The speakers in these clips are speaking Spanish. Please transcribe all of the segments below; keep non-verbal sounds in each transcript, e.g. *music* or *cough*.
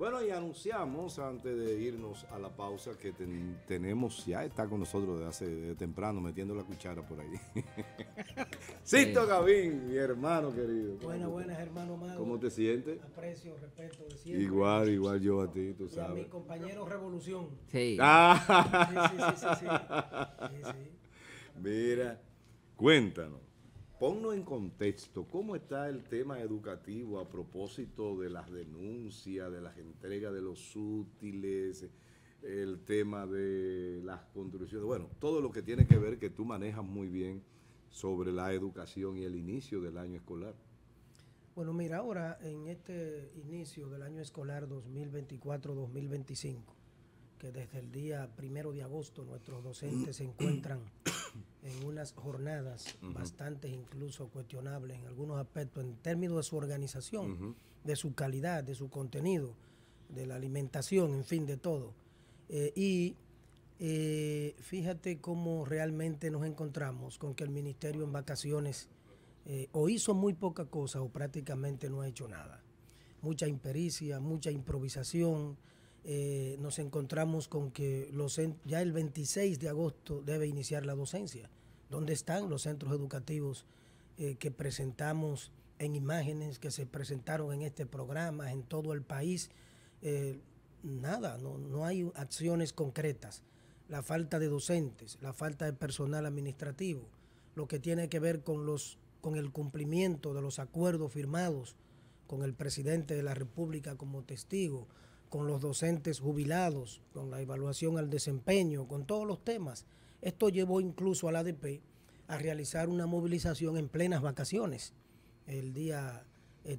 Bueno, y anunciamos antes de irnos a la pausa que tenemos, ya está con nosotros desde hace temprano metiendo la cuchara por ahí. Sisto *laughs* Gavín, mi hermano querido. Buenas, buenas, hermano Mago. ¿Cómo te sientes? Aprecio, respeto Igual, igual yo a ti, tú sabes. A mi compañero Revolución. *laughs* Ah. sí, sí, sí. sí, sí. Mira, cuéntanos. Ponnos en contexto, ¿cómo está el tema educativo a propósito de las denuncias, de las entregas de los útiles, el tema de las construcciones? Bueno, todo lo que tiene que ver que tú manejas muy bien sobre la educación y el inicio del año escolar. Bueno, mira, ahora en este inicio del año escolar 2024-2025, que desde el día primero de agosto nuestros docentes se encuentran en unas jornadas bastante incluso cuestionables en algunos aspectos, en términos de su organización, de su calidad, de su contenido, de la alimentación, en fin, de todo. Eh, y eh, fíjate cómo realmente nos encontramos con que el ministerio en vacaciones eh, o hizo muy poca cosa o prácticamente no ha hecho nada. Mucha impericia, mucha improvisación, eh, nos encontramos con que los, ya el 26 de agosto debe iniciar la docencia. ¿Dónde están los centros educativos eh, que presentamos en imágenes, que se presentaron en este programa, en todo el país? Eh, nada, no, hay acciones concretas. La falta de docentes, la falta de personal administrativo, lo que tiene que ver con, los, con el cumplimiento de los acuerdos firmados con el presidente de la República como testigo, con los docentes jubilados, con la evaluación al desempeño, con todos los temas. Esto llevó incluso al ADP a realizar una movilización en plenas vacaciones, el día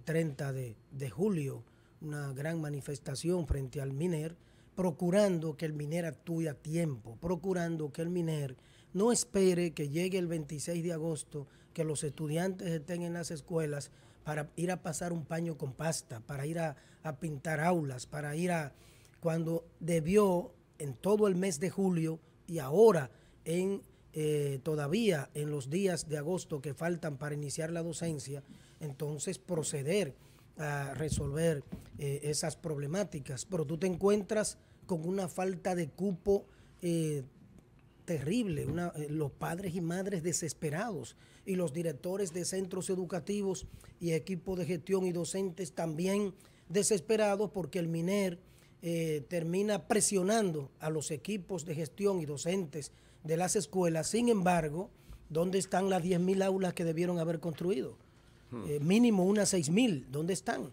30 eh, de, de julio, una gran manifestación frente al MINER, procurando que el MINER actúe a tiempo, procurando que el MINER no espere que llegue el 26 de agosto, que los estudiantes estén en las escuelas para ir a pasar un paño con pasta, para ir a, pintar aulas, para ir a... cuando debió en todo el mes de julio y ahora en eh, todavía en los días de agosto que faltan para iniciar la docencia, entonces proceder a resolver eh, esas problemáticas. Pero tú te encuentras con una falta de cupo eh, terrible, eh, los padres y madres desesperados y los directores de centros educativos y equipos de gestión y docentes también desesperados porque el MINER eh, termina presionando a los equipos de gestión y docentes de las escuelas. Sin embargo, ¿dónde están las 10.000 aulas que debieron haber construido? Hmm. Eh, mínimo unas 6.000, ¿dónde están?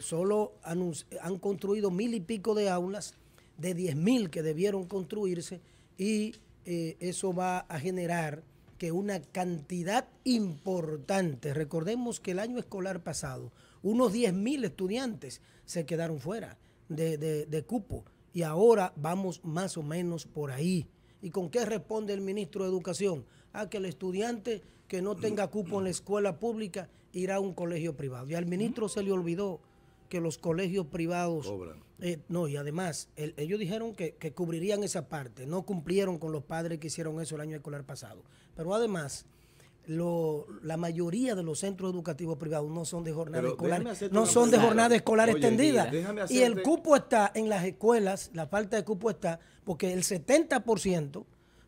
solo han, han construido mil y pico de aulas de 10.000 que debieron construirse y eh, eso va a generar que una cantidad importante, recordemos que el año escolar pasado, unos mil estudiantes se quedaron fuera de, de cupo y ahora vamos más o menos por ahí. ¿Y con qué responde el ministro de Educación? A que el estudiante que no tenga cupo en la escuela pública irá a un colegio privado. Y al ministro se le olvidó que los colegios privados eh, no, y además, ellos dijeron que, cubrirían esa parte, no cumplieron con los padres que hicieron eso el año escolar pasado. Pero además, la mayoría de los centros educativos privados no son de jornada escolar, no son de jornada escolar extendida. Y el cupo está en las escuelas, la falta de cupo está, porque el 70%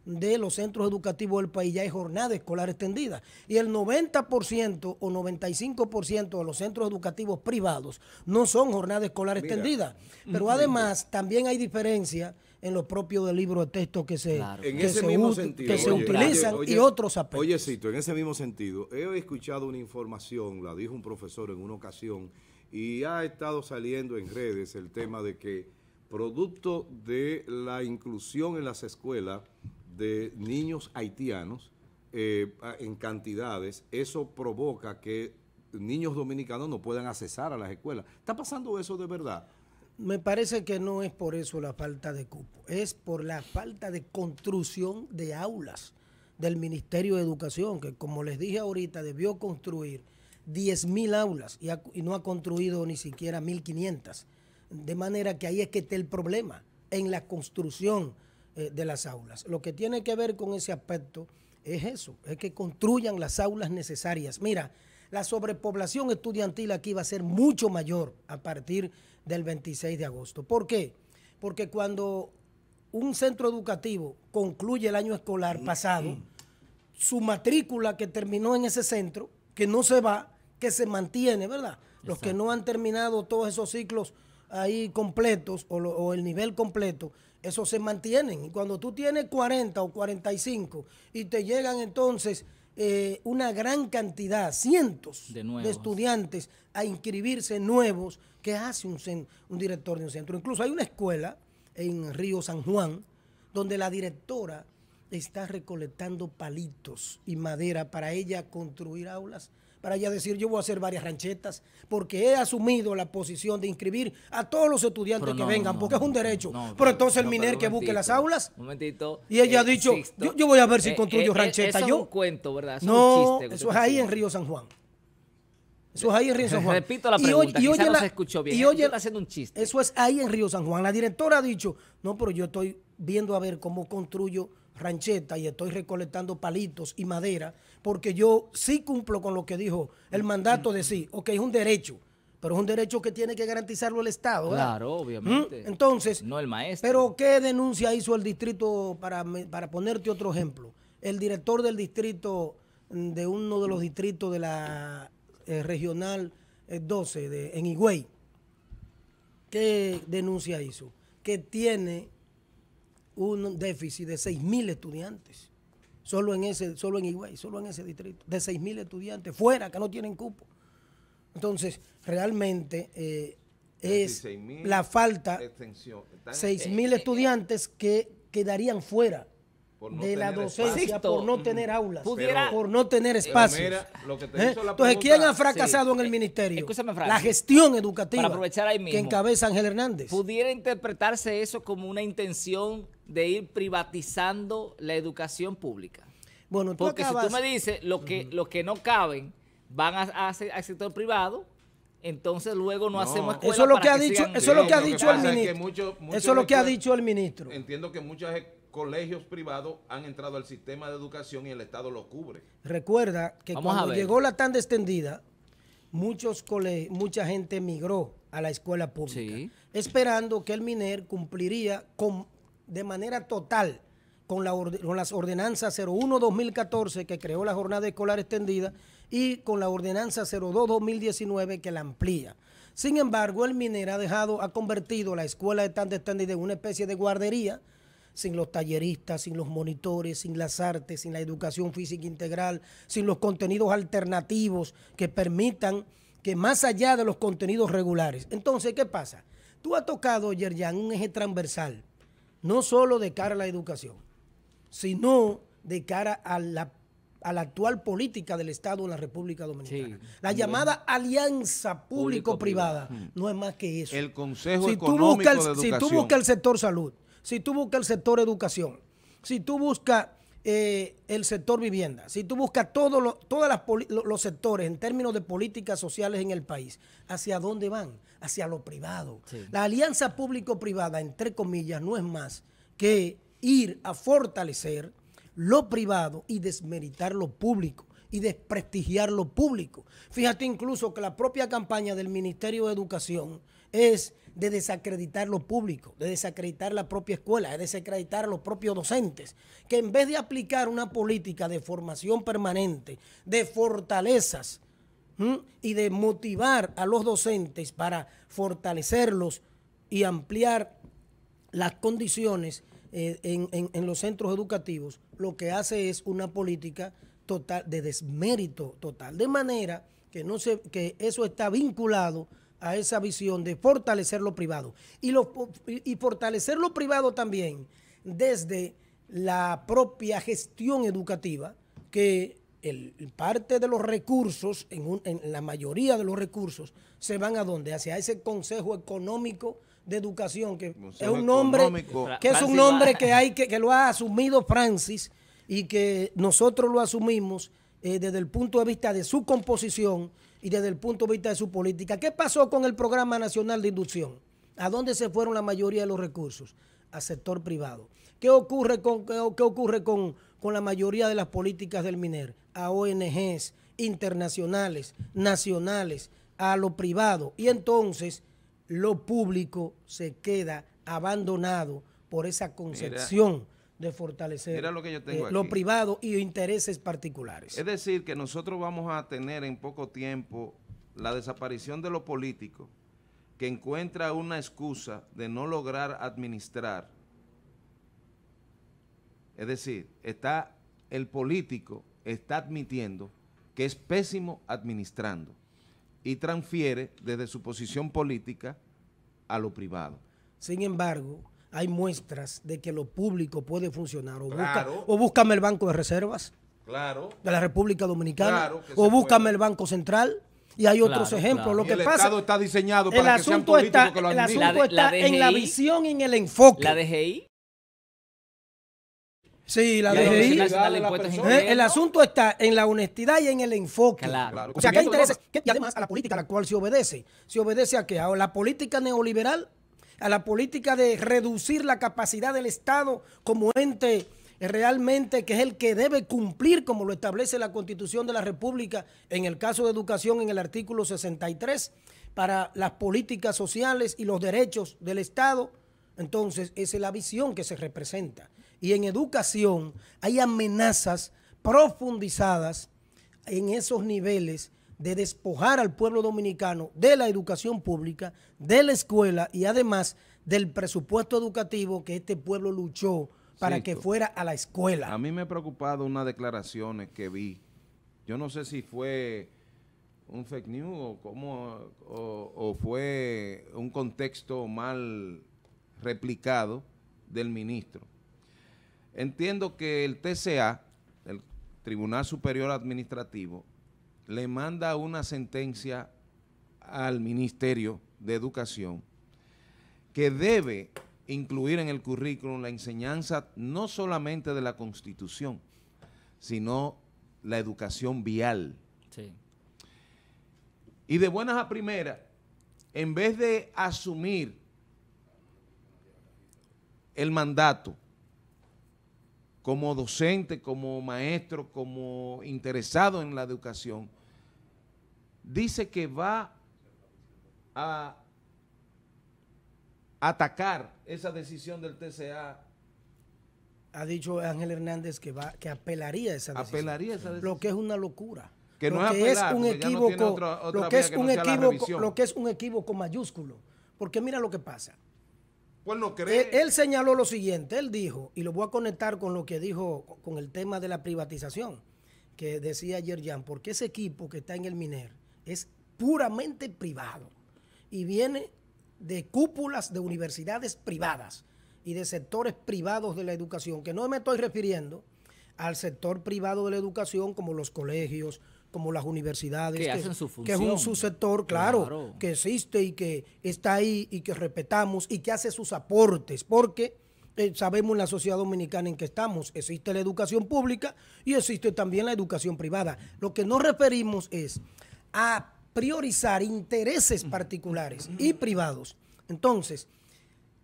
de los centros educativos del país ya hay jornada escolar extendida. Y el 90% o 95% de los centros educativos privados no son jornada escolar extendida. Pero además también hay diferencia en los propios del libro de texto que se, que se, utilizan y otros aspectos. Oye, en ese mismo sentido, he escuchado una información, la dijo un profesor en una ocasión, y ha estado saliendo en redes el tema de que producto de la inclusión en las escuelas, de niños haitianos eh, en cantidades, eso provoca que niños dominicanos no puedan accesar a las escuelas. ¿Está pasando eso de verdad? Me parece que no es por eso la falta de cupo, es por la falta de construcción de aulas del Ministerio de Educación, que como les dije ahorita, debió construir 10.000 aulas y, y, no ha construido ni siquiera 1.500. De manera que ahí es que está el problema, en la construcción eh, de las aulas. Lo que tiene que ver con ese aspecto es eso, es que construyan las aulas necesarias. Mira, la sobrepoblación estudiantil aquí va a ser mucho mayor a partir del 26 de agosto. ¿Por qué? Porque cuando un centro educativo concluye el año escolar pasado, su matrícula que terminó en ese centro, que no se va, que se mantiene, ¿verdad? Los que no han terminado todos esos ciclos ahí completos o, el nivel completo, esos se mantienen. Y cuando tú tienes 40 o 45 y te llegan entonces eh, una gran cantidad, cientos de, estudiantes a inscribirse nuevos, que hace un, un director de un centro? Incluso hay una escuela en Río San Juan donde la directora está recolectando palitos y madera para ella construir aulas para ella decir yo voy a hacer varias ranchetas, porque he asumido la posición de inscribir a todos los estudiantes que vengan, porque es un derecho. pero, entonces el MINER que busque las aulas. Un momentito. Y ella ha dicho, yo, voy a ver si eh, construyo ranchetas eh, eh, rancheta eso yo. Es cuento, ¿verdad? no, eso es ahí en Río San Juan. Eso es ahí en Río San Juan. *laughs* Repito la pregunta, y se escuchó bien. Y oye, un chiste. Eso es ahí en Río San Juan. La directora ha dicho, no, pero yo estoy viendo a ver cómo construyo rancheta y estoy recolectando palitos y madera, porque yo sí cumplo con lo que dijo el mandato de sí, ok, es un derecho, pero es un derecho que tiene que garantizarlo el Estado. Claro, ¿Mm? obviamente. Entonces, no el maestro. Pero ¿qué denuncia hizo el distrito, para, para ponerte otro ejemplo? El director del distrito, mm, de uno de los distritos de la eh, regional 12 eh, de, en Higüey, ¿qué denuncia hizo? Que tiene un déficit de 6.000 estudiantes, solo en ese, solo en Higüey, solo en ese distrito, de 6.000 estudiantes fuera que no tienen cupo. Entonces, realmente eh, es la falta 6.000 eh, eh, estudiantes que quedarían fuera de la docencia por no tener aulas, por no tener espacios. ¿eh? Entonces, ¿quién ha fracasado en el eh, ministerio? la gestión educativa que encabeza Ángel Hernández. ¿Pudiera interpretarse eso como una intención de ir privatizando la educación pública? Bueno, Porque si tú me dices lo que, los que no caben van al sector privado, entonces luego no, hacemos eso es lo que, ha dicho eso lo que ha dicho el ministro eso es lo que ha dicho el ministro entiendo que muchas colegios privados han entrado al sistema de educación y el Estado lo cubre. Recuerda que cuando llegó la tanda extendida, muchos mucha gente emigró a la escuela pública, esperando que el MINER cumpliría con, de manera total con, la con las ordenanzas 01-2014 que creó la jornada escolar extendida y con la ordenanza 02-2019 que la amplía. Sin embargo, el MINER ha dejado, ha convertido la escuela de tanda extendida en una especie de guardería, sin los talleristas, sin los monitores, sin las artes, sin la educación física integral, sin los contenidos alternativos que permitan que más allá de los contenidos regulares. Entonces, ¿qué pasa? Tú has tocado, Yerjan, un eje transversal, no solo de cara a la educación, sino de cara a la, actual política del Estado en la República Dominicana. la llamada alianza público-privada no es más que eso. El Consejo Económico de Educación. Si tú buscas el sector salud, si tú buscas el sector educación, si tú buscas eh, el sector vivienda, si tú buscas todos los sectores en términos de políticas sociales en el país, ¿hacia dónde van? Hacia lo privado. La alianza público-privada, entre comillas, no es más que ir a fortalecer lo privado y desmeritar lo público y desprestigiar lo público. Fíjate incluso que la propia campaña del Ministerio de Educación es de desacreditar lo público, de desacreditar la propia escuela, de desacreditar a los propios docentes, que en vez de aplicar una política de formación permanente, de fortalezas y de motivar a los docentes para fortalecerlos y ampliar las condiciones eh, en, los centros educativos, lo que hace es una política total de desmérito total, de manera que, no que eso está vinculado a esa visión de fortalecer lo privado. Y, y fortalecer lo privado también desde la propia gestión educativa, que parte de los recursos, en, en, la mayoría de los recursos, se van a dónde? Hacia ese Consejo Económico de Educación, que es un nombre que es un nombre que hay que, lo ha asumido Francis y que nosotros lo asumimos eh, desde el punto de vista de su composición y desde el punto de vista de su política. ¿Qué pasó con el Programa Nacional de Inducción? ¿A dónde se fueron la mayoría de los recursos? Al sector privado. ¿Qué ocurre con, ocurre con, con la mayoría de las políticas del MINER? A ONGs internacionales, nacionales, a lo privado. Y entonces lo público se queda abandonado por esa concepción de fortalecer lo, eh, privado y intereses particulares. Es decir, que nosotros vamos a tener en poco tiempo la desaparición de lo político que encuentra una excusa de no lograr administrar. Es decir, está el político está admitiendo que es pésimo administrando y transfiere desde su posición política a lo privado. Sin embargo, hay muestras de que lo público puede funcionar. O, busca, o búscame el Banco de Reservas de la República Dominicana, o búscame el Banco Central. Y hay otros ejemplos. Lo que el está diseñado para que asunto sean está, que El asunto está en la visión y en el enfoque. ¿La DGI? Sí, la, DGI. E eh, el asunto está en la honestidad y en el enfoque. O sea, ¿qué interesa? Y además a la política a la cual se obedece. Se obedece a que a la política neoliberal a la política de reducir la capacidad del Estado como ente realmente que es el que debe cumplir como lo establece la Constitución de la República en el caso de educación en el artículo 63 para las políticas sociales y los derechos del Estado, entonces esa es la visión que se representa. Y en educación hay amenazas profundizadas en esos niveles de despojar al pueblo dominicano de la educación pública, de la escuela y además del presupuesto educativo que este pueblo luchó para que fuera a la escuela. A mí me ha preocupado unas declaraciones que vi. Yo no sé si fue un fake news o, o fue un contexto mal replicado del ministro. Entiendo que el TCA, el Tribunal Superior Administrativo, le manda una sentencia al Ministerio de Educación que debe incluir en el currículum la enseñanza no solamente de la Constitución, sino la educación vial. Sí. Y de buenas a primeras, en vez de asumir el mandato como docente, como maestro, como interesado en la educación, dice que va a atacar esa decisión del TCA. Ha dicho Ángel Hernández que va que apelaría esa decisión. esa decisión. Lo que es una locura. Que no lo, que es un equívoco, lo que es un equívoco, mayúsculo, porque mira lo que pasa. Él, él, señaló lo siguiente, él dijo y lo voy a conectar con lo que dijo con el tema de la privatización que decía ayer Jan, porque ese equipo que está en el Miner es puramente privado y viene de cúpulas de universidades privadas y de sectores privados de la educación, que no me estoy refiriendo al sector privado de la educación como los colegios, como las universidades, que, hacen su función. que es un subsector, claro, que existe y que está ahí y que respetamos y que hace sus aportes, porque eh, sabemos en la sociedad dominicana en que estamos, existe la educación pública y existe también la educación privada. Lo que nos referimos es a priorizar intereses particulares y privados. Entonces,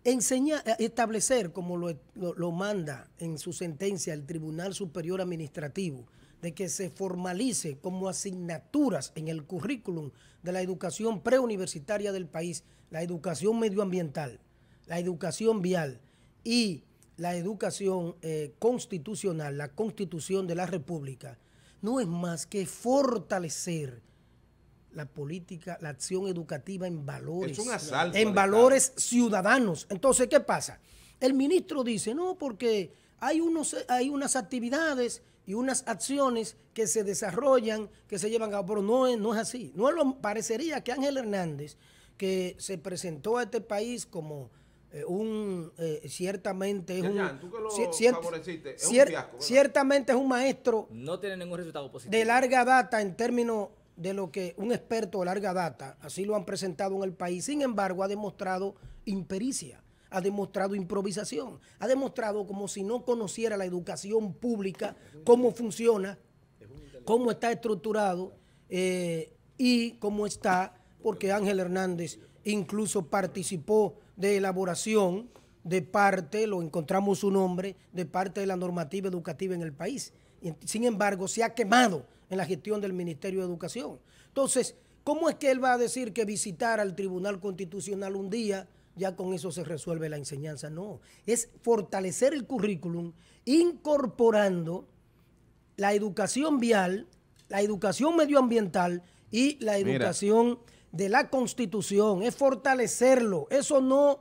enseñar, eh, establecer, como lo, manda en su sentencia el Tribunal Superior Administrativo, de que se formalice como asignaturas en el currículum de la educación preuniversitaria del país, la educación medioambiental, la educación vial y la educación eh, constitucional, la constitución de la República, no es más que fortalecer la política, la acción educativa en valores. En valores ciudadanos. Entonces, ¿qué pasa? El ministro dice, no, porque hay, unos, hay unas actividades y unas acciones que se desarrollan, que se llevan a cabo, pero no es, no es así. No lo, parecería que Ángel Hernández, que se presentó a este país como eh, un, eh, ciertamente es un, ciertamente es un maestro. No tiene ningún resultado positivo. De larga data en términos de lo que un experto de larga data, así lo han presentado en el país, sin embargo ha demostrado impericia, ha demostrado improvisación, ha demostrado como si no conociera la educación pública, cómo funciona, cómo está estructurado eh, y cómo está, porque Ángel Hernández incluso participó de elaboración de parte, lo encontramos su nombre, de parte de la normativa educativa en el país sin embargo, se ha quemado en la gestión del Ministerio de Educación. Entonces, ¿cómo es que él va a decir que visitar al Tribunal Constitucional un día ya con eso se resuelve la enseñanza? No, es fortalecer el currículum incorporando la educación vial, la educación medioambiental y la educación de la Constitución. Es fortalecerlo, eso no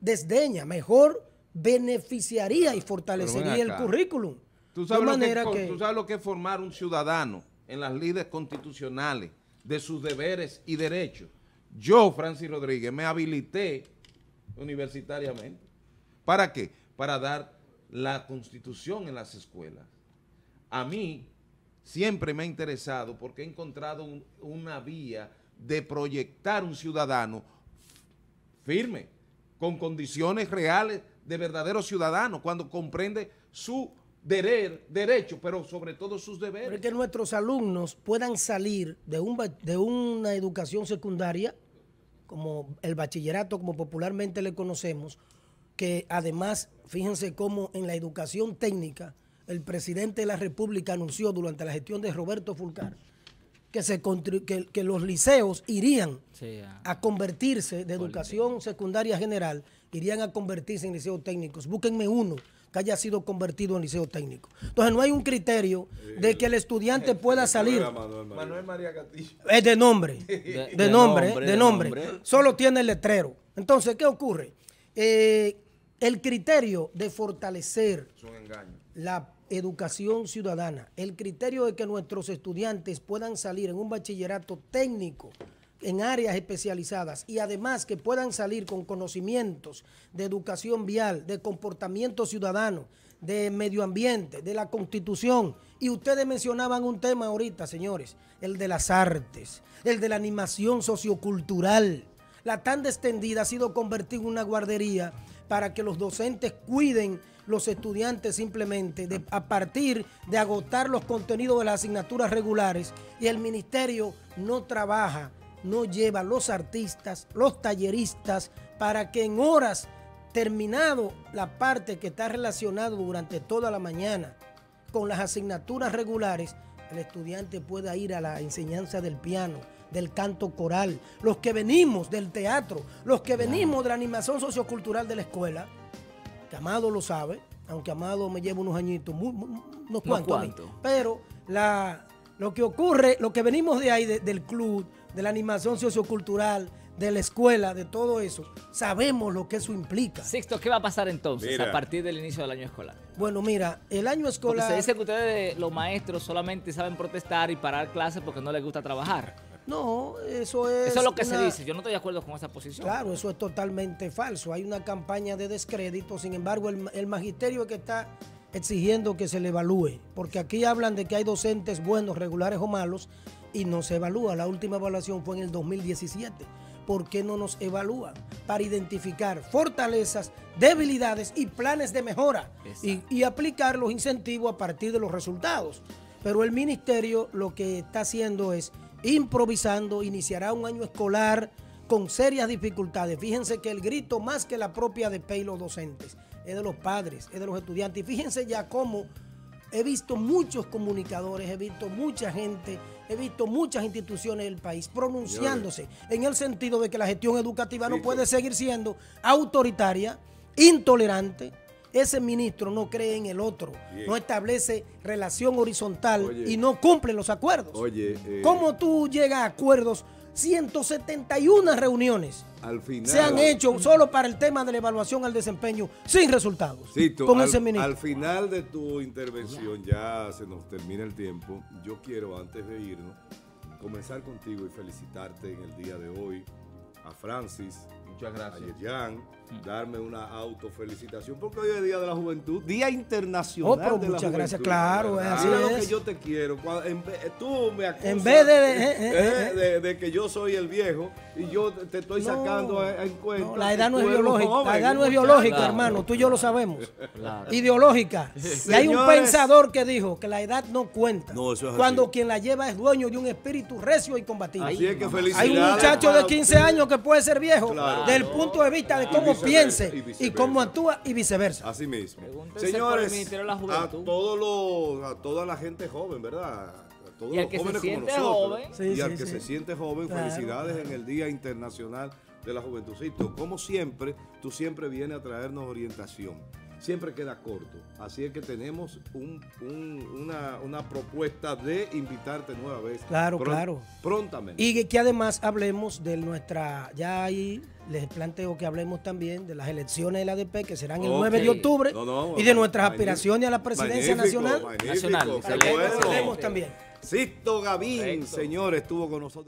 desdeña, mejor beneficiaría y fortalecería el currículum. ¿Tú sabes, que, lo que es formar un ciudadano en las leyes constitucionales de sus deberes y derechos. Yo, Francis Rodríguez, me habilité universitariamente. ¿Para qué? Para dar la constitución en las escuelas. A mí siempre me ha interesado porque he encontrado una vía de proyectar un ciudadano firme, con condiciones reales de verdadero ciudadano, cuando comprende su deber, derechos, pero sobre todo sus deberes. Pero que nuestros alumnos puedan salir de, un, de una educación secundaria, como el bachillerato, como popularmente le conocemos, que además, fíjense cómo en la educación técnica, el presidente de la República anunció durante la gestión de Roberto Fulcar que, se que, los liceos irían a convertirse de educación secundaria general, irían a convertirse en liceos técnicos. Búsquenme uno haya sido convertido en liceo técnico. Entonces no hay un criterio de que el estudiante pueda salir. Manuel María Es de nombre, *laughs* de, nombre, de nombre. Solo tiene el letrero. Entonces, ¿qué ocurre? Eh, el criterio de fortalecer la educación ciudadana, el criterio de que nuestros estudiantes puedan salir en un bachillerato técnico en áreas especializadas y además que puedan salir con conocimientos de educación vial, de comportamiento ciudadano, de medio ambiente, de la constitución. Y ustedes mencionaban un tema ahorita, señores, el de las artes, el de la animación sociocultural. La tan extendida ha sido convertida en una guardería para que los docentes cuiden los estudiantes simplemente a partir de agotar los contenidos de las asignaturas regulares y el ministerio no trabaja no lleva los artistas, los talleristas, para que en horas terminado la parte que está relacionada durante toda la mañana con las asignaturas regulares, el estudiante pueda ir a la enseñanza del piano, del canto coral, los que venimos del teatro, los que venimos de la animación sociocultural de la escuela, que Amado lo sabe, aunque Amado me lleva unos añitos, unos cuantos, pero lo que ocurre, lo que venimos de ahí, del club, de la animación sociocultural, de la escuela, de todo eso, sabemos lo que eso implica. sexto ¿qué va a pasar entonces a partir del inicio del año escolar? Bueno, mira, el año escolar... Porque se dice que ustedes, los maestros, solamente saben protestar y parar clases porque no les gusta trabajar. No, eso es... Eso es lo que se dice, yo no estoy de acuerdo con esa posición. Claro, eso es totalmente falso. Hay una campaña de descrédito, sin embargo, el, el magisterio que está exigiendo que se le evalúe, porque aquí hablan de que hay docentes buenos, regulares o malos, y no se evalúa. La última evaluación fue en el 2017. ¿Por qué no nos evalúan Para identificar fortalezas, debilidades y planes de mejora y, aplicar los incentivos a partir de los resultados. Pero el ministerio lo que está haciendo es improvisando, iniciará un año escolar con serias dificultades. Fíjense que el grito más que la propia de PEI los docentes, es de los padres, es de los estudiantes. Y fíjense ya cómo he visto muchos comunicadores, he visto mucha gente he visto muchas instituciones del país pronunciándose en el sentido de que la gestión educativa no puede seguir siendo autoritaria, intolerante. Ese ministro no cree en el otro, no establece relación horizontal y no cumple los acuerdos. Oye, eh, ¿Cómo tú llegas a acuerdos 171 reuniones se han hecho solo para el tema de la evaluación al desempeño sin resultados con ese ministro. Al final de tu intervención, ya se nos termina el tiempo, yo quiero antes de irnos comenzar contigo y felicitarte en el día de hoy a Francis, Muchas gracias. Y mm. darme una autofelicitación, porque hoy es Día de la Juventud, Día Internacional oh, pero muchas gracias, claro. Es así que yo te quiero. Eh, tú me acusas en vez eh, eh, de, de, que yo soy el viejo y yo te estoy sacando en cuenta. la edad no es biológica, la edad no es biológica, hermano, tú y yo lo sabemos. Ideológica. y hay un pensador que dijo que la edad no cuenta. cuando quien la lleva es dueño de un espíritu recio y combativo. Así es que felicidades. Hay un muchacho de 15 años que puede ser viejo. Claro. Del punto de vista de cómo piense y, cómo actúa y viceversa. Así mismo. Señores, a, toda la gente joven, ¿verdad? A todos los que jóvenes se siente nosotros. Joven. y al que se siente joven, felicidades en el Día Internacional de la Juventud Como siempre, tú siempre vienes a traernos orientación. Siempre queda corto. Así es que tenemos una, propuesta de invitarte nueva vez. Claro, claro. Prontamente. Y que además hablemos de nuestra. Ya hay les planteo que hablemos también de las elecciones del ADP que serán el 9 de octubre y de nuestras aspiraciones a la presidencia nacional. Magnífico, nacional. también. Sisto Gavín, señor, estuvo con nosotros.